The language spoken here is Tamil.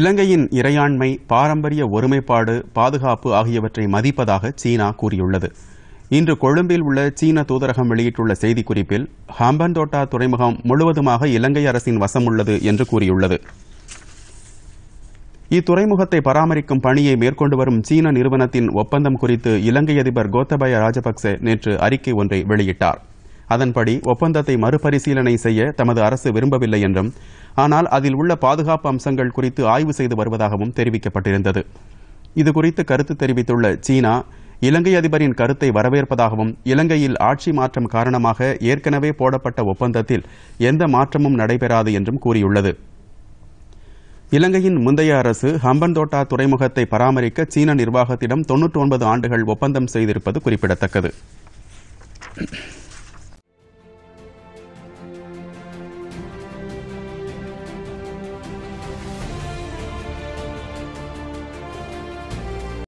இலங்கையின் இறையாண்மை பாரம்பரிய ஒருமைப்பாடு பாதுகாப்பு ஆகியவற்றை மதிப்பதாக சீனா கூறியுள்ளது இன்று கொழும்பில் உள்ள சீன தூதரகம் வெளியிட்டுள்ள செய்திக்குறிப்பில் ஹாம்பந்தோட்டா துறைமுகம் முழுவதுமாக இலங்கை அரசின் வசம் உள்ளது என்று கூறியுள்ளது இத்துறைமுகத்தை பராமரிக்கும் பணியை மேற்கொண்டு வரும் சீன நிறுவனத்தின் ஒப்பந்தம் குறித்து இலங்கை அதிபர் கோத்தபய ராஜபக்சே நேற்று அறிக்கை ஒன்றை வெளியிட்டாா் அதன்படி ஒப்பந்தத்தை மறுபரிசீலனை செய்ய தமது அரசு விரும்பவில்லை என்றும் ஆனால் அதில் உள்ள பாதுகாப்பு அம்சங்கள் குறித்து ஆய்வு செய்து வருவதாகவும் தெரிவிக்கப்பட்டிருந்தது இதுகுறித்து கருத்து தெரிவித்துள்ள சீனா இலங்கை அதிபரின் கருத்தை வரவேற்பதாகவும் இலங்கையில் ஆட்சி மாற்றம் காரணமாக ஏற்கனவே போடப்பட்ட ஒப்பந்தத்தில் எந்த மாற்றமும் நடைபெறாது என்றும் கூறியுள்ளது இலங்கையின் முந்தைய அரசு ஹம்பன்தோட்டா துறைமுகத்தை பராமரிக்க சீன நிர்வாகத்திடம் தொன்னூற்றி ஒன்பது ஆண்டுகள் ஒப்பந்தம் செய்திருப்பது குறிப்பிடத்தக்கது